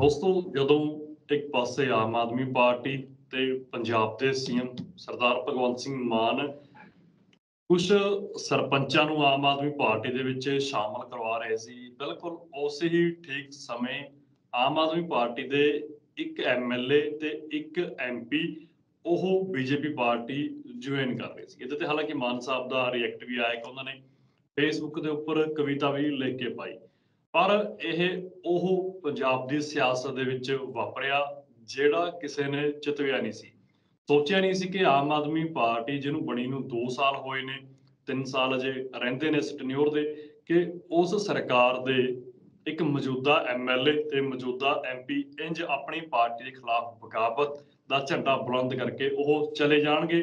ਦੋਸਤੋ ਜਦੋਂ ਇੱਕ ਪਾਸੇ ਆਮ ਆਦਮੀ ਪਾਰਟੀ ਤੇ ਪੰਜਾਬ ਦੇ ਸੀਐਮ ਸਰਦਾਰ ਭਗਵੰਤ ਸਿੰਘ ਮਾਨ ਕੁਝ ਸਰਪੰਚਾਂ ਨੂੰ ਆਮ ਆਦਮੀ ਪਾਰਟੀ ਦੇ ਵਿੱਚ ਸ਼ਾਮਲ ਕਰਵਾ ਰਹੇ ਸੀ ਬਿਲਕੁਲ ਉਸੇ ਹੀ ਠੀਕ ਸਮੇਂ ਆਮ ਆਦਮੀ ਪਾਰਟੀ ਦੇ ਇੱਕ ਐਮਐਲਏ ਤੇ ਇੱਕ ਐਮਪੀ ਉਹ ਬੀਜੇਪੀ ਪਾਰਟੀ ਜੁਆਇਨ ਕਰ ਰਹੇ ਸੀ ਇਹਦੇ ਤੇ ਹਾਲਾਂਕਿ ਮਾਨ ਸਾਹਿਬ ਦਾ ਰਿਐਕਟ ਵੀ ਆਇਆ ਕਿ ਉਹਨਾਂ ਨੇ ਫੇਸਬੁੱਕ ਦੇ ਉੱਪਰ ਕਵਿਤਾ ਵੀ ਲਿਖ ਕੇ ਪਾਈ ਪਰ ਇਹ ਉਹ ਪੰਜਾਬ ਦੀ ਸਿਆਸਤ ਦੇ ਵਿੱਚ ਵਾਪਰਿਆ ਜਿਹੜਾ ਕਿਸੇ ਨੇ ਚਿਤਵਿਆ ਨਹੀਂ ਸੀ ਸੋਚਿਆ ਨਹੀਂ ਸੀ ਕਿ ਆਮ ਆਦਮੀ ਪਾਰਟੀ ਜਿਹਨੂੰ ਬਣੀ ਨੂੰ 2 ਸਾਲ ਹੋਏ ਨੇ 3 ਸਾਲ ਅਜੇ ਰਹਿੰਦੇ ਨੇ ਸਟਨਿਓਰ ਦੇ ਕਿ ਉਸ ਸਰਕਾਰ ਦੇ ਇੱਕ ਮੌਜੂਦਾ ਐਮਐਲਏ ਤੇ ਮੌਜੂਦਾ ਐਮਪੀ ਇੰਜ ਆਪਣੀ ਪਾਰਟੀ ਦੇ ਖਿਲਾਫ ਬਗਾਵਤ ਦਾ ਝੰਡਾ ਬੁਲੰਦ ਕਰਕੇ ਉਹ ਚਲੇ ਜਾਣਗੇ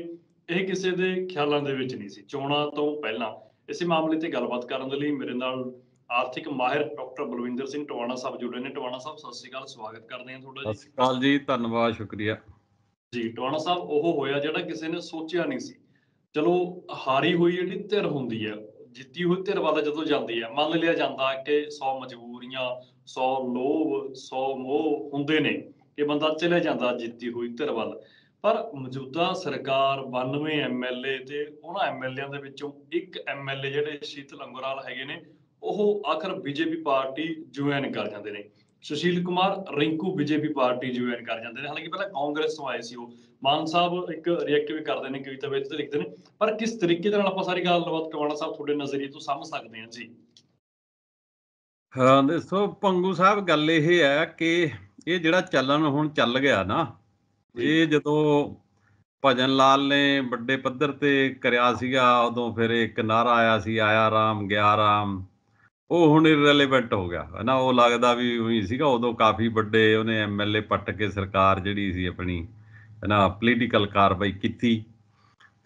ਇਹ ਕਿਸੇ ਦੇ ਖਿਆਲਾਂ ਦੇ ਵਿੱਚ ਨਹੀਂ ਸੀ ਚੋਣਾਂ ਤੋਂ ਪਹਿਲਾਂ ਇਸੇ ਮਾਮਲੇ ਤੇ ਗੱਲਬਾਤ ਕਰਨ ਦੇ ਲਈ ਮੇਰੇ ਨਾਲ ਆਰਥਿਕ ਮਾਹਿਰ ਡਾਕਟਰ ਬਲਵਿੰਦਰ ਸਿੰਘ ਟਵਾਣਾ ਸਾਹਿਬ ਜੁੜੇ ਨੇ ਟਵਾਣਾ ਸਾਹਿਬ ਸਤਿ ਸ੍ਰੀ ਅਕਾਲ ਸਵਾਗਤ ਕਰਦੇ ਹਾਂ ਤੁਹਾਡਾ ਜੀ ਸਤਿ ਸ੍ਰੀ ਅਕਾਲ ਜੀ ਧੰਨਵਾਦ ਸ਼ੁਕਰੀਆ ਜੀ ਟਵਾਣਾ ਸਾਹਿਬ ਉਹ ਹੋਇਆ ਜਿਹੜਾ ਕਿਸੇ ਨੇ ਸੋਚਿਆ ਨਹੀਂ ਸੀ ਚਲੋ ਹਾਰੀ ਹੋਈ ਜਿਹੜੀ ਧਿਰ ਹੁੰਦੀ ਹੈ ਜਿੱਤੀ ਹੋਈ ਧਿਰ ਵੱਲ ਜਦੋਂ ਜਾਂਦੀ ਹੈ ਮੰਨ ਲਿਆ ਜਾਂਦਾ ਕਿ 100 ਮਜਬੂਰੀਆਂ 100 ਲੋਭ 100 ਮੋਹ ਹੁੰਦੇ ਨੇ ਕਿ ਬੰਦਾ ਚਲੇ ਜਾਂਦਾ ਜਿੱਤੀ ਹੋਈ ਧਿਰ ਵੱਲ ਪਰ ਮੌਜੂਦਾ ਸਰਕਾਰ 92 ਐਮਐਲਏ ਤੇ ਉਹਨਾਂ ਐਮਐਲਏਆਂ ਦੇ ਵਿੱਚੋਂ ਇੱਕ ਐਮਐਲਏ ਜਿਹੜੇ ਸ਼ੀਤ ਲੰਗਰਾਲ ਹੈਗੇ ਨੇ ਉਹ ਆਖਰ ਬੀਜੇਪੀ ਪਾਰਟੀ ਜੁਆਇਨ ਕਰ ਜਾਂਦੇ ਨੇ Sushil Kumar Rinku BJP party join ਕਰ ਜਾਂਦੇ ਨੇ ਹਾਲਾਂਕਿ ਪਹਿਲਾਂ ਕਾਂਗਰਸ ਤੋਂ ਆਏ ਸੀ ਉਹ ਮਾਨ ਸਾਹਿਬ ਇੱਕ ਰਿਐਕਟ ਵੀ ਕਰਦੇ ਨੇ ਕਵਿਤਾ ਵਿੱਚ ਤੇ ਲਿਖਦੇ ਨੇ ਪਰ ਕਿਸ ਤਰੀਕੇ ਦੇ ਨਾਲ ਆਪਾਂ ਸਾਰੀ ਗੱਲਬਾਤ ਕਵਾਣਾ ਸਾਹਿਬ ਤੁਹਾਡੇ ਨਜ਼ਰੀਏ ਤੋਂ ਸਮਝ ਸਕਦੇ ਹਾਂ ਜੀ ਹਾਂ ਦੇਖੋ ਪੰਗੂ ਸਾਹਿਬ ਗੱਲ ਇਹ ਹੈ ਕਿ ਇਹ ਜਿਹੜਾ ਚੱਲਣ ਹੁਣ ਚੱਲ ਗਿਆ ਨਾ ਇਹ ਜਦੋਂ ਭਜਨ ਲਾਲ ਨੇ ਵੱਡੇ ਪੱਧਰ ਤੇ ਕਰਿਆ ਸੀਗਾ ਉਦੋਂ ਫਿਰ ਇੱਕ ਨਾਰਾ ਆਇਆ ਸੀ ਆਇਆ ਰਾਮ ਗਿਆ ਰਾਮ ਉਹ ਹੁਣ ਇਰਰੈਲੇਵੈਂਟ ਹੋ ਗਿਆ ਹਨਾ ਉਹ ਲੱਗਦਾ ਵੀ ਉਹੀ ਸੀਗਾ ਉਦੋਂ ਕਾਫੀ ਵੱਡੇ ਉਹਨੇ ਐਮਐਲਏ ਪੱਟ ਕੇ ਸਰਕਾਰ ਜਿਹੜੀ ਸੀ ਆਪਣੀ ਹਨਾ ਪੋਲੀਟੀਕਲ ਕਾਰਵਾਈ ਕੀਤੀ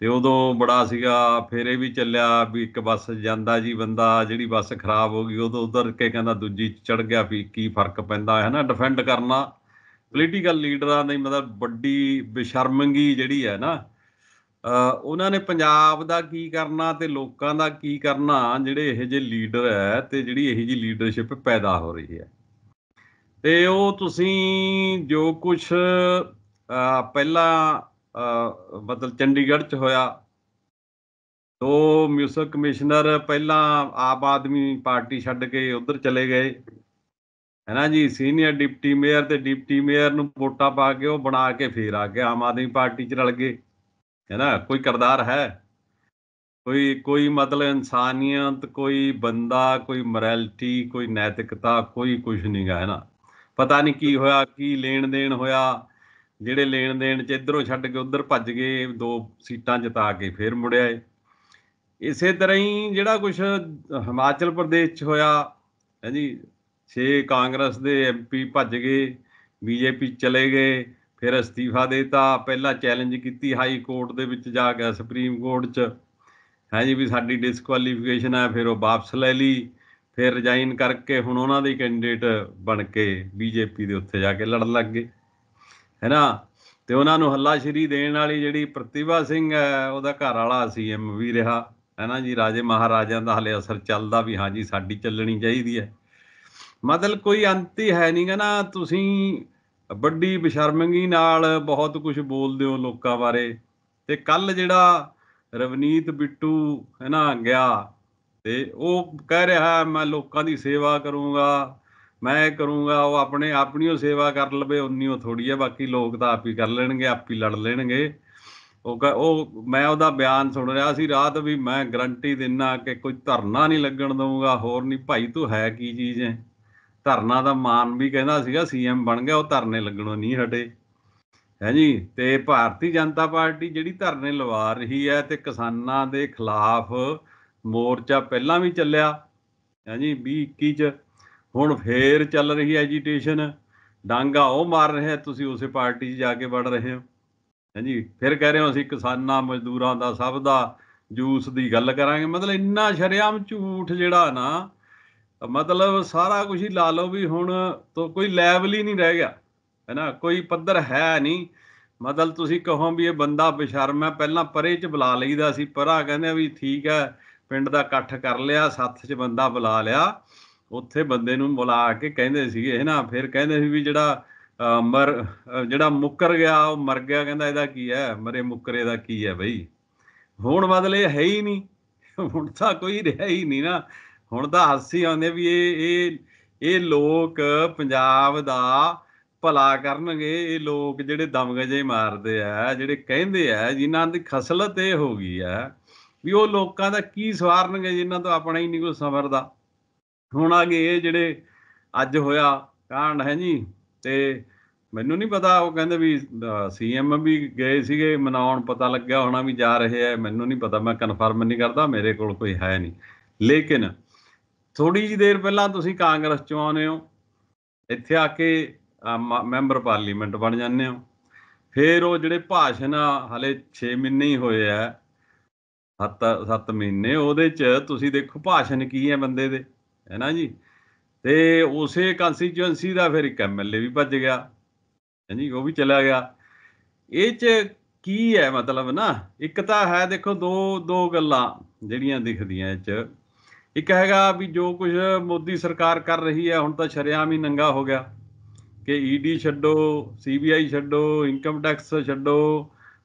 ਤੇ ਉਦੋਂ ਬੜਾ ਸੀਗਾ ਫਿਰ ਇਹ ਵੀ ਚੱਲਿਆ ਵੀ ਇੱਕ ਬੱਸ ਜਾਂਦਾ ਜੀ ਬੰਦਾ ਜਿਹੜੀ ਬੱਸ ਖਰਾਬ ਹੋ ਗਈ ਉਦੋਂ ਉਧਰ ਕੇ ਕਹਿੰਦਾ ਦੂਜੀ ਚੜ ਗਿਆ ਵੀ ਕੀ ਫਰਕ ਪੈਂਦਾ ਹਨਾ ਡਿਫੈਂਡ ਕਰਨਾ ਪੋਲੀਟੀਕਲ ਲੀਡਰਾਂ ਦੀ ਮਤਲਬ ਵੱਡੀ ਬਿਸ਼ਰਮੰਗੀ ਜਿਹੜੀ ਹੈ ਨਾ ਉਹਨਾਂ ਨੇ ਪੰਜਾਬ ਦਾ ਕੀ ਕਰਨਾ ਤੇ ਲੋਕਾਂ ਦਾ ਕੀ ਕਰਨਾ ਜਿਹੜੇ ਇਹ ਜੇ ਲੀਡਰ ਹੈ ਤੇ ਜਿਹੜੀ ਇਹ ਜੀ ਲੀਡਰਸ਼ਿਪ ਪੈਦਾ ਹੋ ਰਹੀ ਹੈ ਤੇ ਉਹ ਤੁਸੀਂ ਜੋ ਕੁਝ ਪਹਿਲਾਂ ਬਦਲ ਚੰਡੀਗੜ੍ਹ 'ਚ ਹੋਇਆ ਤੋਂ ਮਿਊਸਿਕ ਕਮਿਸ਼ਨਰ ਪਹਿਲਾਂ ਆਪ ਆਦਮੀ ਪਾਰਟੀ ਛੱਡ ਕੇ ਉਧਰ ਚਲੇ ਗਏ ਹੈ ਨਾ ਜੀ ਸੀਨੀਅਰ ਡਿਪਟੀ ਮੇਅਰ ਤੇ ਡਿਪਟੀ ਮੇਅਰ ਨੂੰ ਵੋਟਾਂ ਪਾ ਕੇ ਉਹ ਬਣਾ ਕੇ ਫੇਰ ਆ ਕੇ ਆਮ ਆਦਮੀ ਪਾਰਟੀ 'ਚ ਰਲ ਗਏ ਹੈ ਨਾ ਕੋਈ ਕਰਦਾਰ ਹੈ ਕੋਈ ਕੋਈ ਮਤਲਬ ਇਨਸਾਨੀਅਤ ਕੋਈ ਬੰਦਾ ਕੋਈ ਮੋਰੈਲਟੀ ਕੋਈ ਨੈਤਿਕਤਾ ਕੋਈ ਕੁਝ ਨਹੀਂਗਾ ਹੈ ਨਾ ਪਤਾ ਨਹੀਂ ਕੀ ਹੋਇਆ ਕੀ ਲੈਣ ਦੇਣ ਹੋਇਆ ਜਿਹੜੇ ਲੈਣ ਦੇਣ ਚ ਇਧਰੋਂ ਛੱਡ ਕੇ ਉਧਰ ਭੱਜ ਗਏ ਦੋ ਸੀਟਾਂ ਜਿਤਾ ਕੇ ਫੇਰ ਮੁੜਿਆ ਇਸੇ ਤਰ੍ਹਾਂ ਹੀ ਜਿਹੜਾ ਕੁਝ ਹਿਮਾਚਲ ਪ੍ਰਦੇਸ਼ ਚ ਹੋਇਆ ਹੈ ਜੀ 6 ਕਾਂਗਰਸ ਦੇ ਐਮਪੀ ਭੱਜ ਗਏ ਬੀਜੇਪੀ ਚਲੇ ਗਏ ਫਿਰ ਅਸਤੀਫਾ ਦੇਤਾ ਪਹਿਲਾਂ ਚੈਲੰਜ ਕੀਤੀ ਹਾਈ ਕੋਰਟ ਦੇ ਵਿੱਚ ਜਾ ਕੇ ਸੁਪਰੀਮ ਕੋਰਟ 'ਚ ਹੈ ਜੀ ਵੀ ਸਾਡੀ ਡਿਸਕੁਆਲੀਫਿਕੇਸ਼ਨ ਆ ਫਿਰ ਉਹ ਵਾਪਸ ਲੈ ਲਈ ਫਿਰ ਰਿਜ਼ਾਈਨ ਕਰਕੇ ਹੁਣ ਉਹਨਾਂ ਦੇ ਕੈਂਡੀਡੇਟ ਬਣ ਕੇ ਬੀਜੇਪੀ ਦੇ ਉੱਤੇ ਜਾ ਕੇ ਲੜਨ ਲੱਗ ਗਏ ਹੈਨਾ ਤੇ ਉਹਨਾਂ ਨੂੰ ਹੱਲਾਸ਼ੀਰੀ ਦੇਣ ਵਾਲੀ ਜਿਹੜੀ ਪ੍ਰਤਿਭਾ ਸਿੰਘ ਹੈ ਉਹਦਾ ਘਰ ਵਾਲਾ ਸੀ ਐਮ ਵੀ ਰਿਹਾ ਹੈਨਾ ਜੀ ਰਾਜੇ ਮਹਾਰਾਜਾਂ ਦਾ ਹਲੇ ਅਸਰ ਚੱਲਦਾ ਵੀ ਹਾਂ ਜੀ ਸਾਡੀ ਚੱਲਣੀ ਚਾਹੀਦੀ ਹੈ ਮਤਲਬ ਕੋਈ ਅੰਤ ਹੀ ਹੈ ਨਹੀਂਗਾ ਨਾ ਤੁਸੀਂ ਵੱਡੀ ਬਸ਼ਰਮਗੀ ਨਾਲ ਬਹੁਤ ਕੁਝ ਬੋਲਦੇ ਹੋ ਲੋਕਾਂ ਬਾਰੇ ਤੇ ਕੱਲ ਜਿਹੜਾ ਰਵਨੀਤ ਬਿੱਟੂ ਹੈ ਨਾ ਗਿਆ ਤੇ ਉਹ ਕਹਿ ਰਿਹਾ ਮੈਂ ਲੋਕਾਂ ਦੀ ਸੇਵਾ ਕਰੂੰਗਾ ਮੈਂ ਕਰੂੰਗਾ ਉਹ ਆਪਣੇ ਆਪਣੀਓ ਸੇਵਾ ਕਰ ਲਵੇ ਉਨੀ ਉਹ ਥੋੜੀ ਹੈ ਬਾਕੀ ਲੋਕ ਤਾਂ ਆਪ ਹੀ ਕਰ ਲੈਣਗੇ ਆਪ ਹੀ ਲੜ ਲੈਣਗੇ ਉਹ ਉਹ ਮੈਂ ਉਹਦਾ ਬਿਆਨ ਸੁਣ ਰਿਹਾ ਸੀ ਰਾਤ ਵੀ ਮੈਂ ਗਰੰਟੀ ਦਿੰਨਾ ਕਿ ਕੋਈ ਧਰਨਾ ਨਹੀਂ ਲੱਗਣ ਦਊਗਾ ਹੋਰ ਨਹੀਂ ਭਾਈ ਤੂੰ ਹੈ ਕੀ ਚੀਜ਼ ਹੈ ਧਰਨਾ ਦਾ ਮਾਨ ਵੀ ਕਹਿੰਦਾ ਸੀਗਾ ਸੀਐਮ ਬਣ ਗਿਆ ਉਹ ਧਰਨੇ ਲੱਗਣੋਂ ਨਹੀਂ ਹਟੇ ਹੈ ਜੀ ਤੇ ਭਾਰਤੀ ਜਨਤਾ ਪਾਰਟੀ ਜਿਹੜੀ ਧਰਨੇ ਲਵਾ ਰਹੀ ਹੈ ਤੇ ਕਿਸਾਨਾਂ ਦੇ ਖਿਲਾਫ ਮੋਰਚਾ ਪਹਿਲਾਂ ਵੀ ਚੱਲਿਆ ਹੈ ਜੀ 2021 ਚ ਹੁਣ ਫੇਰ ਚੱਲ ਰਹੀ ਹੈ ਐਜੀਟੇਸ਼ਨ ਡਾਂਗਾ ਉਹ ਮਾਰ ਰਿਹਾ ਤੁਸੀਂ ਉਸੇ ਪਾਰਟੀ 'ਚ ਜਾ ਕੇ ਵੜ ਰਹੇ ਹੋ ਹੈ ਜੀ ਫਿਰ ਕਹਿ ਰਹੇ ਹਾਂ ਅਸੀਂ ਕਿਸਾਨਾਂ ਮਜ਼ਦੂਰਾਂ ਦਾ ਸਭ ਦਾ ਜੂਸ ਦੀ ਗੱਲ ਕਰਾਂਗੇ ਮਤਲਬ ਇੰਨਾ ਸ਼ਰਿਆਮ ਝੂਠ ਜਿਹੜਾ ਨਾ ਮਤਲਬ ਸਾਰਾ ਕੁਝ ਹੀ ਲਾ ਲਓ ਵੀ ਹੁਣ ਤੋਂ ਕੋਈ ਲੈਵਲ ਹੀ ਨਹੀਂ ਰਹਿ ਗਿਆ ਹੈਨਾ ਕੋਈ ਪੱਧਰ ਹੈ ਨਹੀਂ ਮਤਲਬ ਤੁਸੀਂ ਕਹੋ ਵੀ ਇਹ ਬੰਦਾ ਬਿਸ਼ਰਮ ਹੈ ਪਹਿਲਾਂ ਪਰੇ ਚ ਬੁਲਾ ਲਈਦਾ ਸੀ ਪਰਾ ਕਹਿੰਦੇ ਵੀ ਠੀਕ ਹੈ ਪਿੰਡ ਦਾ ਇਕੱਠ ਕਰ ਲਿਆ ਸੱਥ ਚ ਬੰਦਾ ਬੁਲਾ ਲਿਆ ਉੱਥੇ ਬੰਦੇ ਨੂੰ ਬੁਲਾ ਕੇ ਕਹਿੰਦੇ ਸੀਗੇ ਹੈਨਾ ਫਿਰ ਕਹਿੰਦੇ ਸੀ ਵੀ ਜਿਹੜਾ ਮਰ ਜਿਹੜਾ ਮੁੱਕਰ ਗਿਆ ਉਹ ਮਰ ਗਿਆ ਕਹਿੰਦਾ ਇਹਦਾ ਕੀ ਹੈ ਮਰੇ ਮੁੱਕਰੇ ਦਾ ਕੀ ਹੈ ਬਈ ਹੁਣ ਬਦਲੇ ਹੈ ਹੀ ਨਹੀਂ ਹੁਣ ਤਾਂ ਕੋਈ ਰਿਹਾ ਹੀ ਨਹੀਂ ਨਾ ਹੁਣ ਤਾਂ ਹਾਸੀ ਆਉਂਦੇ ਵੀ ਇਹ ਇਹ ਇਹ ਲੋਕ ਪੰਜਾਬ ਦਾ ਭਲਾ ਕਰਨਗੇ ਇਹ ਲੋਕ ਜਿਹੜੇ ਦਮਗਜੇ ਮਾਰਦੇ ਆ ਜਿਹੜੇ ਕਹਿੰਦੇ ਆ ਜਿਨ੍ਹਾਂ ਦੀ ਖਸਲਤ ਇਹ ਹੋ ਗਈ ਆ ਵੀ ਉਹ ਲੋਕਾਂ ਦਾ ਕੀ ਸਵਾਰਨਗੇ ਜਿਨ੍ਹਾਂ ਤੋਂ ਆਪਣਾ ਹੀ ਨਹੀਂ ਕੋਈ ਸਵਰਦਾ ਹੁਣ ਆਗੇ ਇਹ ਜਿਹੜੇ ਅੱਜ ਹੋਇਆ ਕਾਂਡ ਹੈ ਜੀ ਤੇ ਮੈਨੂੰ ਨਹੀਂ ਪਤਾ ਉਹ ਕਹਿੰਦੇ ਵੀ ਸੀਐਮ ਵੀ ਗਏ ਸੀਗੇ ਮਨਾਉਣ ਪਤਾ ਲੱਗਿਆ ਹੋਣਾ ਵੀ ਜਾ ਰਹੇ ਆ ਮੈਨੂੰ ਨਹੀਂ ਪਤਾ ਮੈਂ ਕਨਫਰਮ ਨਹੀਂ ਕਰਦਾ ਮੇਰੇ ਕੋਲ ਕੋਈ ਹੈ ਨਹੀਂ ਲੇਕਿਨ ਥੋੜੀ ਜੀ ਦੇਰ ਪਹਿਲਾਂ ਤੁਸੀਂ ਕਾਂਗਰਸ ਚ ਆਉਨੇ ਹੋ ਇੱਥੇ ਆ ਕੇ ਮੈਂਬਰ ਪਾਰਲੀਮੈਂਟ ਬਣ ਜਾਂਦੇ ਹੋ ਫਿਰ ਉਹ ਜਿਹੜੇ ਭਾਸ਼ਣ ਹਲੇ 6 ਮਹੀਨੇ ਹੀ ਹੋਏ ਆ 7 7 ਮਹੀਨੇ ਉਹਦੇ ਚ ਤੁਸੀਂ ਦੇਖੋ ਭਾਸ਼ਣ ਕੀ ਹੈ ਬੰਦੇ ਦੇ ਹੈ ਨਾ ਜੀ ਤੇ ਉਸੇ ਕੰਸਟੀਚੁਐਂਸੀ ਦਾ ਫਿਰ ਇੱਕ ਐਮਐਲਏ ਵੀ ਭੱਜ ਗਿਆ ਹੈ ਜੀ ਉਹ ਵੀ ਚਲਾ ਗਿਆ ਇਹ ਚ ਕੀ ਹੈ ਮਤਲਬ ਨਾ ਇੱਕ ਤਾਂ ਹੈ ਦੇਖੋ ਦੋ ਦੋ ਗੱਲਾਂ ਜਿਹੜੀਆਂ ਦਿਖਦੀਆਂ ਇਹ ਚ ਇੱਕ ਹੈਗਾ ਵੀ ਜੋ ਕੁਝ ਮੋਦੀ ਸਰਕਾਰ ਕਰ ਰਹੀ ਹੈ ਹੁਣ ਤਾਂ ਸ਼ਰਿਆਮ ਹੀ ਨੰਗਾ ਹੋ ਗਿਆ ਕਿ ਈਡੀ e ਛੱਡੋ ਸੀਬੀਆਈ ਛੱਡੋ ਇਨਕਮ ਟੈਕਸ ਛੱਡੋ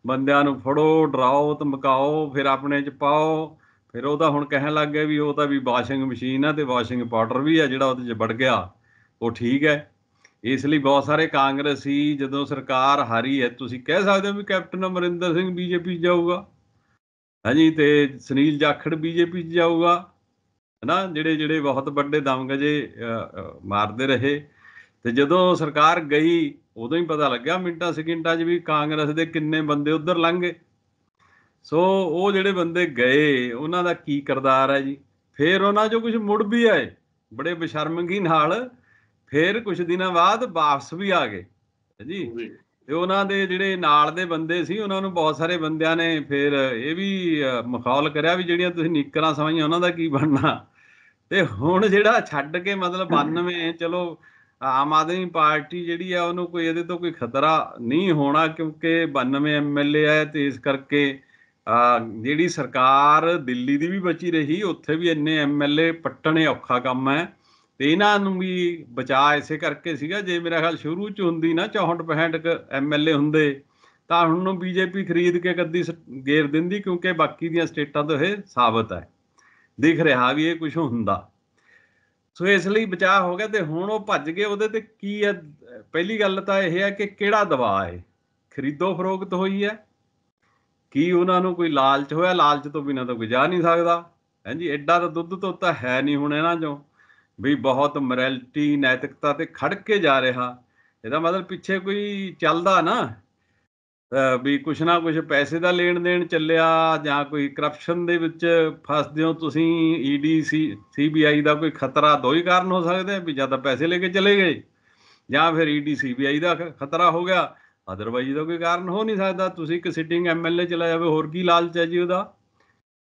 ਬੰਦਿਆਂ ਨੂੰ ਫੜੋ ਡਰਾਓ ਧਮਕਾਓ ਫਿਰ ਆਪਣੇ ਚ ਪਾਓ ਫਿਰ ਉਹ ਤਾਂ ਹੁਣ ਕਹਿਣ ਲੱਗ ਗਿਆ ਵੀ ਉਹ ਤਾਂ ਵੀ ਵਾਸ਼ਿੰਗ ਮਸ਼ੀਨ ਆ ਤੇ ਵਾਸ਼ਿੰਗ ਪਾਊਡਰ ਵੀ ਆ ਜਿਹੜਾ ਉਹਦੇ 'ਚ ਵੜ ਗਿਆ ਉਹ ਠੀਕ ਹੈ ਇਸ ਲਈ ਬਹੁਤ ਸਾਰੇ ਕਾਂਗਰਸੀ ਜਦੋਂ ਸਰਕਾਰ ਹਾਰੀ ਹੈ ਤੁਸੀਂ ਕਹਿ ਸਕਦੇ ਹੋ ਵੀ ਕੈਪਟਨ ਅਮਰਿੰਦਰ ਸਿੰਘ ਬੀਜੇਪੀ ਜਾਊਗਾ ਹਾਂਜੀ ਤੇ ਸੁਨੀਲ ਜਾਖੜ ਬੀਜੇਪੀ ਜਾਊਗਾ ਹਨਾ ਜਿਹੜੇ ਜਿਹੜੇ ਬਹੁਤ ਵੱਡੇ ਦਮਗਜੇ ਮਾਰਦੇ ਰਹੇ ਤੇ ਜਦੋਂ ਸਰਕਾਰ ਗਈ ਉਦੋਂ ਹੀ ਪਤਾ ਲੱਗਿਆ ਮਿੰਟਾਂ ਸਕਿੰਟਾਂ 'ਚ ਵੀ ਕਾਂਗਰਸ ਦੇ ਕਿੰਨੇ ਬੰਦੇ ਉੱਧਰ ਲੰਘ ਗਏ ਸੋ ਉਹ ਜਿਹੜੇ ਬੰਦੇ ਗਏ ਉਹਨਾਂ ਦਾ ਕੀ ਕਰਦਾਰ ਹੈ ਜੀ ਫੇਰ ਉਹਨਾਂ 'ਚੋਂ ਕੁਝ ਮੁੜ ਵੀ ਆਏ ਬੜੇ ਬਸ਼ਰਮਗੀ ਨਾਲ ਫੇਰ ਕੁਝ ਦਿਨਾਂ ਬਾਅਦ ਵਾਪਸ ਵੀ ਆ ਗਏ ਜੀ ਤੇ ਉਹਨਾਂ ਦੇ ਜਿਹੜੇ ਨਾਲ ਦੇ ਬੰਦੇ ਸੀ ਉਹਨਾਂ ਨੂੰ ਬਹੁਤ ਸਾਰੇ ਬੰਦਿਆਂ ਨੇ ਫਿਰ ਇਹ ਵੀ ਮਖੌਲ ਕਰਿਆ ਵੀ ਜਿਹੜੀਆਂ ਤੁਸੀਂ ਨੀਕਰਾਂ ਸਮਾਈਆਂ ਉਹਨਾਂ ਦਾ ਕੀ ਬਣਨਾ ਤੇ ਹੁਣ ਜਿਹੜਾ ਛੱਡ ਕੇ ਮਤਲਬ 92 ਚਲੋ ਆਮ ਆਦਮੀ ਪਾਰਟੀ ਜਿਹੜੀ ਆ ਉਹਨੂੰ ਕੋਈ ਇਹਦੇ ਤੋਂ ਕੋਈ ਖਤਰਾ ਨਹੀਂ ਹੋਣਾ ਕਿਉਂਕਿ 92 ਐਮਐਲਏ ਆ ਤੇ ਇਸ ਕਰਕੇ ਜਿਹੜੀ ਸਰਕਾਰ ਦਿੱਲੀ ਦੀ ਵੀ ਬਚੀ ਰਹੀ ਉੱਥੇ ਵੀ ਇੰਨੇ ਐਮਐਲਏ ਪੱਟਣੇ ਔਖਾ ਕੰਮ ਹੈ ਤੇ ਇਹਨਾਂ ਨੂੰ ਵੀ ਬਚਾ ਇਸੇ ਕਰਕੇ ਸੀਗਾ ਜੇ ਮੇਰਾ ਖਿਆਲ ਸ਼ੁਰੂ ਚ ਹੁੰਦੀ ਨਾ 64 ਐਮਐਲਏ ਹੁੰਦੇ ਤਾਂ ਹੁਣ ਨੂੰ ਬੀਜੇਪੀ ਖਰੀਦ ਕੇ ਗੱਦੀ ਗੇਰ ਦਿੰਦੀ ਕਿਉਂਕਿ ਬਾਕੀ ਦੀਆਂ ਸਟੇਟਾਂ ਤੋਂ ਇਹ ਸਾਬਤ ਹੈ ਦਿਖ ਰਿਹਾ ਵੀ ਇਹ ਕੁਝ ਹੁੰਦਾ ਸੋ ਇਸ ਲਈ ਬਚਾ ਹੋ ਗਿਆ ਤੇ ਹੁਣ ਉਹ ਭੱਜ ਗਏ ਉਹਦੇ ਤੇ ਕੀ ਹੈ ਪਹਿਲੀ ਗੱਲ ਤਾਂ ਇਹ ਹੈ ਕਿ ਕਿਹੜਾ ਦਵਾ ਹੈ ਖਰੀਦੋ ਫਰੋਖਤ ਹੋਈ ਹੈ ਕੀ ਉਹਨਾਂ ਨੂੰ ਕੋਈ ਲਾਲਚ ਹੋਇਆ ਲਾਲਚ ਤੋਂ ਬਿਨਾਂ ਤਾਂ ਗੁਜ਼ਾਰ ਨਹੀਂ ਸਕਦਾ ਹਾਂਜੀ ਐਡਾ ਤਾਂ ਦੁੱਧ ਤੋਂ ਤਾਂ ਹੈ ਨਹੀਂ ਹੁਣ ਇਹਨਾਂ ਚੋਂ ਵੀ ਬਹੁਤ ਮੋਰੈਲਟੀ ਨੈਤਿਕਤਾ ਤੇ ਖੜ ਕੇ ਜਾ ਰਿਹਾ ਇਹਦਾ ਮਤਲਬ ਪਿੱਛੇ ਕੋਈ ਚੱਲਦਾ ਨਾ ਵੀ ਕੁਛ ਨਾ ਕੁਛ ਪੈਸੇ ਦਾ ਲੈਣ ਦੇਣ ਚੱਲਿਆ ਜਾਂ ਕੋਈ ਕਰਪਸ਼ਨ ਦੇ ਵਿੱਚ ਫਸਦੇ ਹੋ ਤੁਸੀਂ ਈਡੀ e ਸੀਬੀਆਈ ਦਾ ਕੋਈ ਖਤਰਾ ਦੋਈ ਕਾਰਨ ਹੋ ਸਕਦੇ ਵੀ ਜਦੋਂ ਪੈਸੇ ਲੈ ਕੇ ਚਲੇ ਗਏ ਜਾਂ ਫਿਰ ਈਡੀ e ਸੀਬੀਆਈ ਦਾ ਖਤਰਾ ਹੋ ਗਿਆ ਅਦਰਵਾਈਜ਼ ਦਾ ਕੋਈ ਕਾਰਨ ਹੋ ਨਹੀਂ ਸਕਦਾ ਤੁਸੀਂ ਇੱਕ ਸਿਟਿੰਗ ਐਮਐਲਏ ਚਲਾ ਜਾਵੇ ਹੋਰ ਕੀ ਲਾਲਚ ਹੈ ਜੀ ਉਹਦਾ